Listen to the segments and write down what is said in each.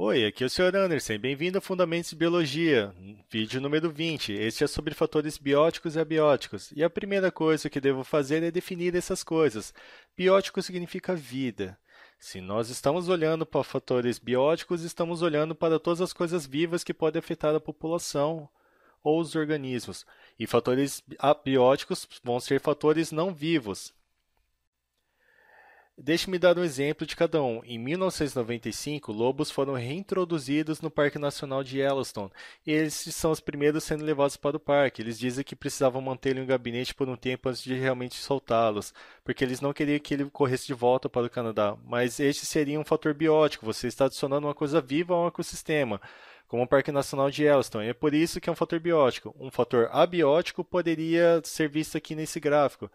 Oi, aqui é o Sr. Anderson. Bem-vindo a Fundamentos de Biologia, vídeo número 20. Este é sobre fatores bióticos e abióticos. E a primeira coisa que devo fazer é definir essas coisas. Biótico significa vida. Se nós estamos olhando para fatores bióticos, estamos olhando para todas as coisas vivas que podem afetar a população ou os organismos. E fatores abióticos vão ser fatores não vivos. Deixe-me dar um exemplo de cada um. Em 1995, lobos foram reintroduzidos no Parque Nacional de Yellowstone. Eles são os primeiros sendo levados para o parque. Eles dizem que precisavam mantê-lo em um gabinete por um tempo antes de realmente soltá-los, porque eles não queriam que ele corresse de volta para o Canadá. Mas este seria um fator biótico. Você está adicionando uma coisa viva a um ecossistema como o Parque Nacional de Yellowstone. É por isso que é um fator biótico. Um fator abiótico poderia ser visto aqui nesse gráfico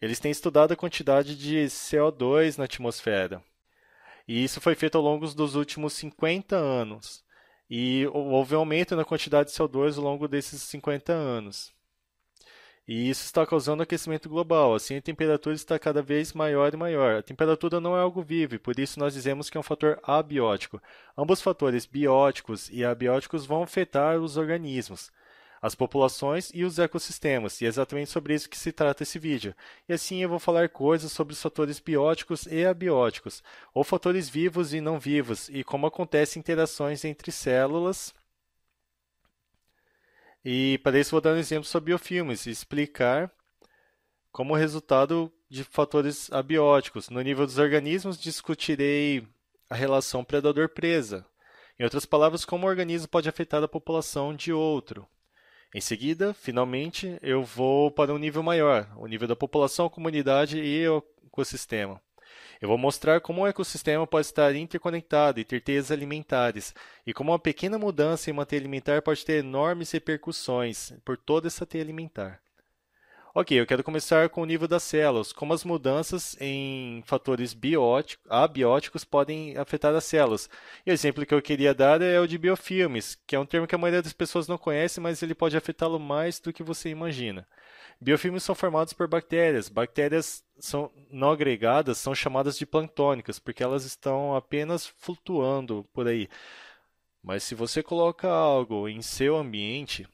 eles têm estudado a quantidade de CO2 na atmosfera. E isso foi feito ao longo dos últimos 50 anos. E houve um aumento na quantidade de CO2 ao longo desses 50 anos. E isso está causando aquecimento global. Assim, a temperatura está cada vez maior e maior. A temperatura não é algo vivo, por isso nós dizemos que é um fator abiótico. Ambos fatores bióticos e abióticos vão afetar os organismos as populações e os ecossistemas, e é exatamente sobre isso que se trata esse vídeo. E assim eu vou falar coisas sobre os fatores bióticos e abióticos, ou fatores vivos e não vivos, e como acontecem interações entre células. E para isso vou dar um exemplo sobre biofilmes e explicar como resultado de fatores abióticos. No nível dos organismos, discutirei a relação predador-presa. Em outras palavras, como o organismo pode afetar a população de outro. Em seguida, finalmente, eu vou para um nível maior, o nível da população, comunidade e ecossistema. Eu vou mostrar como um ecossistema pode estar interconectado e ter teias alimentares, e como uma pequena mudança em uma teia alimentar pode ter enormes repercussões por toda essa teia alimentar. Ok, eu quero começar com o nível das células. Como as mudanças em fatores biótico, abióticos podem afetar as células? E o exemplo que eu queria dar é o de biofilmes, que é um termo que a maioria das pessoas não conhece, mas ele pode afetá-lo mais do que você imagina. Biofilmes são formados por bactérias. Bactérias são não agregadas são chamadas de planctônicas, porque elas estão apenas flutuando por aí. Mas se você coloca algo em seu ambiente,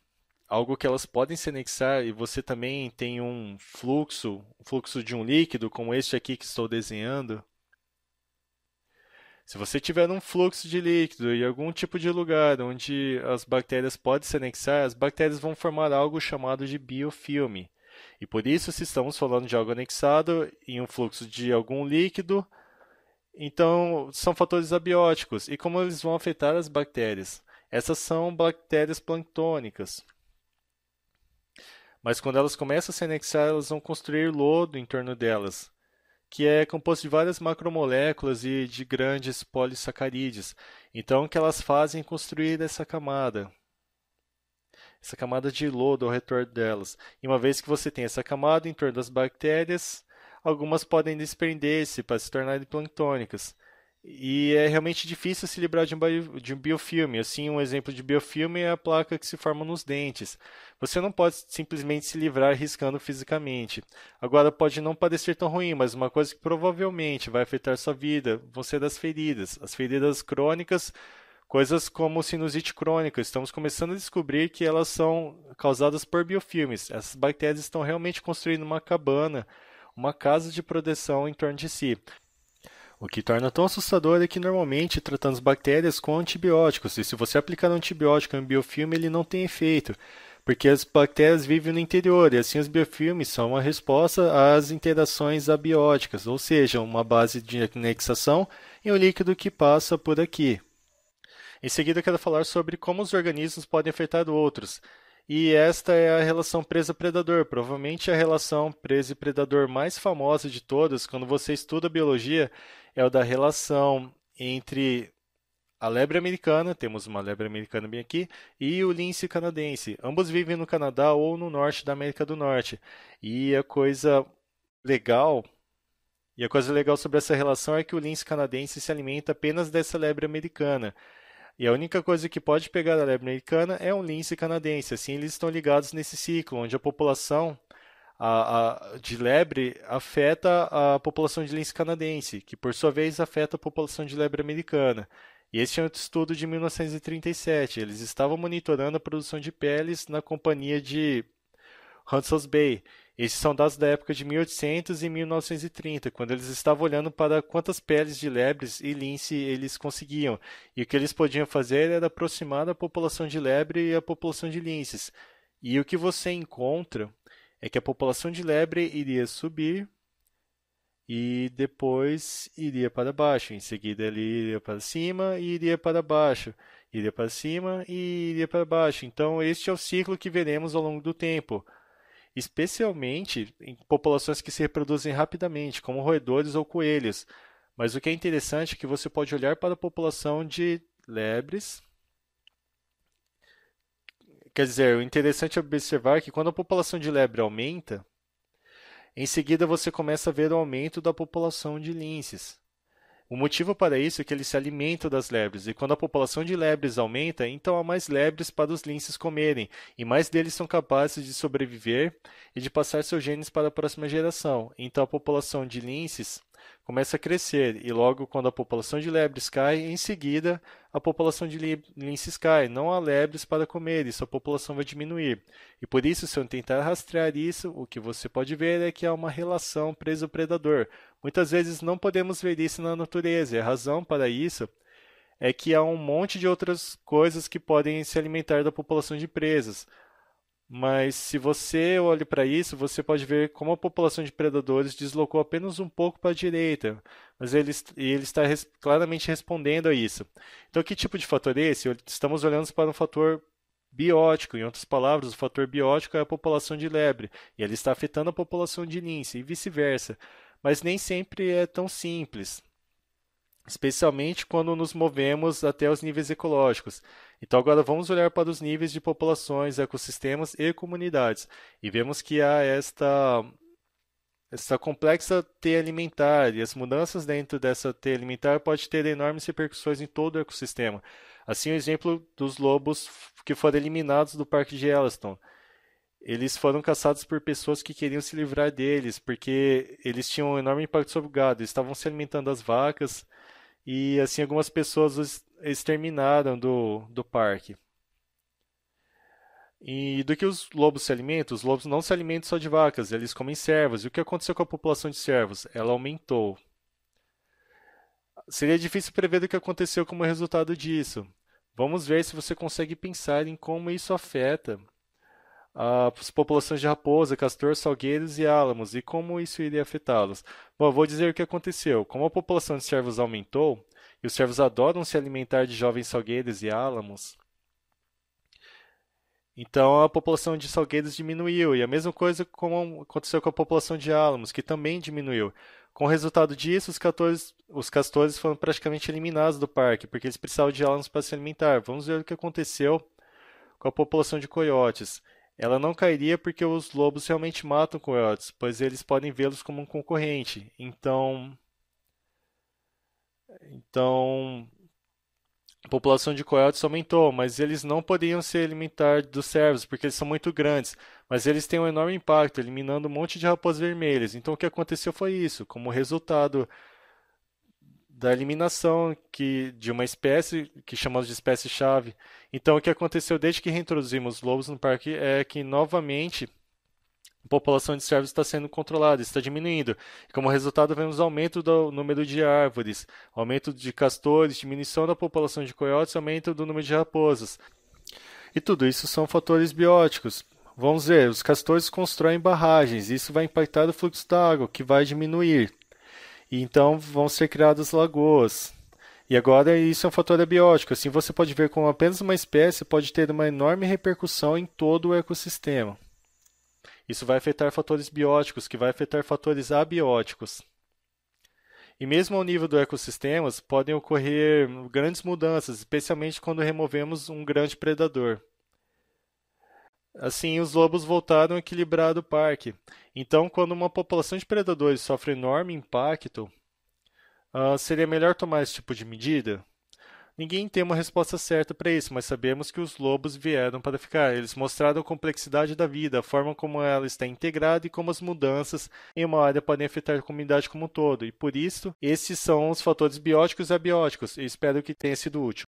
algo que elas podem se anexar e você também tem um fluxo, um fluxo de um líquido, como este aqui que estou desenhando. Se você tiver um fluxo de líquido e algum tipo de lugar onde as bactérias podem se anexar, as bactérias vão formar algo chamado de biofilme. E por isso, se estamos falando de algo anexado em um fluxo de algum líquido, então são fatores abióticos. E como eles vão afetar as bactérias? Essas são bactérias planctônicas. Mas quando elas começam a se anexar, elas vão construir lodo em torno delas, que é composto de várias macromoléculas e de grandes polissacarídeos. Então, o que elas fazem é construir essa camada, essa camada de lodo ao redor delas. E uma vez que você tem essa camada em torno das bactérias, algumas podem desprender-se para se tornarem planctônicas. E é realmente difícil se livrar de um, de um biofilme. Assim, um exemplo de biofilme é a placa que se forma nos dentes. Você não pode simplesmente se livrar riscando fisicamente. Agora, pode não parecer tão ruim, mas uma coisa que provavelmente vai afetar sua vida vão ser as feridas. As feridas crônicas, coisas como sinusite crônica. Estamos começando a descobrir que elas são causadas por biofilmes. Essas bactérias estão realmente construindo uma cabana uma casa de proteção em torno de si. O que torna tão assustador é que normalmente tratamos bactérias com antibióticos, e se você aplicar um antibiótico em biofilme, ele não tem efeito, porque as bactérias vivem no interior, e assim os biofilmes são uma resposta às interações abióticas, ou seja, uma base de anexação em um líquido que passa por aqui. Em seguida, eu quero falar sobre como os organismos podem afetar outros. E esta é a relação presa-predador, provavelmente a relação presa e predador mais famosa de todas. Quando você estuda biologia, é o da relação entre a lebre americana, temos uma lebre americana bem aqui, e o lince canadense. Ambos vivem no Canadá ou no norte da América do Norte. E a coisa legal e a coisa legal sobre essa relação é que o lince canadense se alimenta apenas dessa lebre americana. E a única coisa que pode pegar a lebre americana é um lince canadense. Assim, eles estão ligados nesse ciclo, onde a população a, a, de lebre afeta a população de lince canadense, que por sua vez afeta a população de lebre americana. E esse é um estudo de 1937. Eles estavam monitorando a produção de peles na companhia de Hudson's Bay. Estes são dados da época de 1800 e 1930, quando eles estavam olhando para quantas peles de lebres e lince eles conseguiam, e o que eles podiam fazer era aproximar a população de lebre e a população de linces. E o que você encontra é que a população de lebre iria subir e depois iria para baixo, em seguida ele iria para cima e iria para baixo, iria para cima e iria para baixo. Então este é o ciclo que veremos ao longo do tempo especialmente em populações que se reproduzem rapidamente, como roedores ou coelhos. Mas o que é interessante é que você pode olhar para a população de lebres. Quer dizer, o interessante é observar que quando a população de lebre aumenta, em seguida você começa a ver o aumento da população de linces. O motivo para isso é que eles se alimentam das lebres, e quando a população de lebres aumenta, então há mais lebres para os linces comerem, e mais deles são capazes de sobreviver e de passar seus genes para a próxima geração. Então a população de linces começa a crescer e logo quando a população de lebres cai, em seguida a população de linces cai, não há lebres para comer e sua população vai diminuir. E por isso, se eu tentar rastrear isso, o que você pode ver é que há uma relação preso-predador. Muitas vezes não podemos ver isso na natureza, e a razão para isso é que há um monte de outras coisas que podem se alimentar da população de presas. Mas se você olha para isso, você pode ver como a população de predadores deslocou apenas um pouco para a direita, mas ele, ele está res, claramente respondendo a isso. Então, que tipo de fator é esse? Estamos olhando para um fator biótico, em outras palavras, o fator biótico é a população de lebre, e ele está afetando a população de lince, e vice-versa. Mas nem sempre é tão simples, especialmente quando nos movemos até os níveis ecológicos. Então agora vamos olhar para os níveis de populações, ecossistemas e comunidades e vemos que há esta esta complexa teia alimentar e as mudanças dentro dessa teia alimentar pode ter enormes repercussões em todo o ecossistema. Assim, o exemplo dos lobos que foram eliminados do Parque de Yellowstone. Eles foram caçados por pessoas que queriam se livrar deles, porque eles tinham um enorme impacto sobre o gado. Eles estavam se alimentando das vacas e, assim, algumas pessoas exterminaram do, do parque. E do que os lobos se alimentam? Os lobos não se alimentam só de vacas, eles comem servos. E o que aconteceu com a população de servos? Ela aumentou. Seria difícil prever o que aconteceu como resultado disso. Vamos ver se você consegue pensar em como isso afeta ah, as populações de raposa, castor, salgueiros e álamos e como isso iria afetá-los. Bom, vou dizer o que aconteceu. Como a população de servos aumentou, e os servos adoram se alimentar de jovens salgueiros e álamos. Então a população de salgueiros diminuiu, e a mesma coisa aconteceu com a população de álamos, que também diminuiu. Com o resultado disso, os, 14, os castores foram praticamente eliminados do parque, porque eles precisavam de álamos para se alimentar. Vamos ver o que aconteceu com a população de coiotes. Ela não cairia porque os lobos realmente matam coiotes, pois eles podem vê-los como um concorrente. Então, então, a população de coiotes aumentou, mas eles não poderiam se alimentar dos servos, porque eles são muito grandes. Mas eles têm um enorme impacto, eliminando um monte de raposas vermelhas. Então, o que aconteceu foi isso. Como resultado da eliminação que, de uma espécie, que chamamos de espécie-chave. Então, o que aconteceu desde que reintroduzimos os lobos no parque é que, novamente, a população de cervos está sendo controlada, está diminuindo. E como resultado, vemos aumento do número de árvores, aumento de castores, diminuição da população de coiotes, aumento do número de raposas. E tudo isso são fatores bióticos. Vamos ver, os castores constroem barragens, isso vai impactar o fluxo da água, que vai diminuir. E então vão ser criadas lagoas. E agora isso é um fator abiótico, assim você pode ver como apenas uma espécie pode ter uma enorme repercussão em todo o ecossistema. Isso vai afetar fatores bióticos, que vai afetar fatores abióticos. E mesmo ao nível dos ecossistemas, podem ocorrer grandes mudanças, especialmente quando removemos um grande predador. Assim, os lobos voltaram a equilibrar o parque. Então, quando uma população de predadores sofre enorme impacto, uh, seria melhor tomar esse tipo de medida? Ninguém tem uma resposta certa para isso, mas sabemos que os lobos vieram para ficar. Eles mostraram a complexidade da vida, a forma como ela está integrada e como as mudanças em uma área podem afetar a comunidade como um todo. E por isso, esses são os fatores bióticos e abióticos. E espero que tenha sido útil.